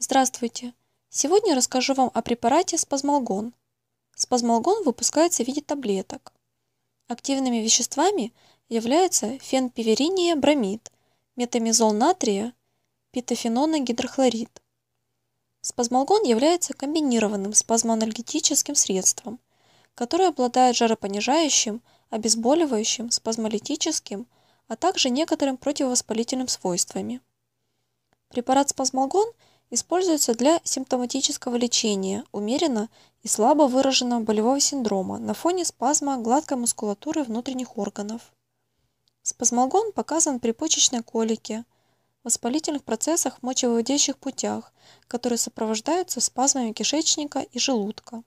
Здравствуйте! Сегодня расскажу вам о препарате спазмолгон. Спазмолгон выпускается в виде таблеток. Активными веществами являются фенпивериния бромид, метамизол натрия, гидрохлорид. Спазмолгон является комбинированным спазмоанальгетическим средством, которое обладает жаропонижающим, обезболивающим, спазмолитическим, а также некоторым противовоспалительным свойствами. Препарат спазмолгон – Используется для симптоматического лечения умеренно и слабо выраженного болевого синдрома на фоне спазма гладкой мускулатуры внутренних органов. Спазмолгон показан при почечной колике, воспалительных процессах в мочевыводящих путях, которые сопровождаются спазмами кишечника и желудка,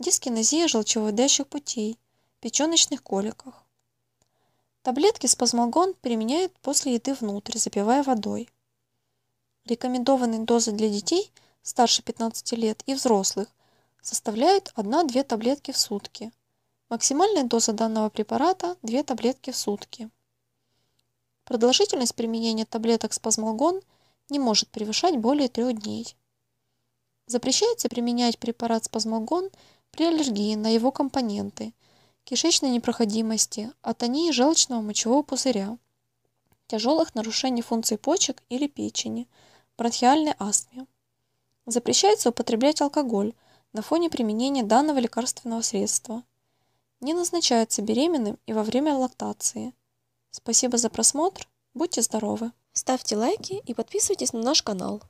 дискинезия желчевыводящих путей, печеночных коликах. Таблетки спазмолгон применяют после еды внутрь, запивая водой. Рекомендованные дозы для детей старше 15 лет и взрослых составляют 1-2 таблетки в сутки. Максимальная доза данного препарата – 2 таблетки в сутки. Продолжительность применения таблеток спазмолгон не может превышать более 3 дней. Запрещается применять препарат спазмолгон при аллергии на его компоненты, кишечной непроходимости, атонии желчного мочевого пузыря, тяжелых нарушений функций почек или печени – бронхиальной астме. Запрещается употреблять алкоголь на фоне применения данного лекарственного средства. Не назначается беременным и во время лактации. Спасибо за просмотр. Будьте здоровы! Ставьте лайки и подписывайтесь на наш канал.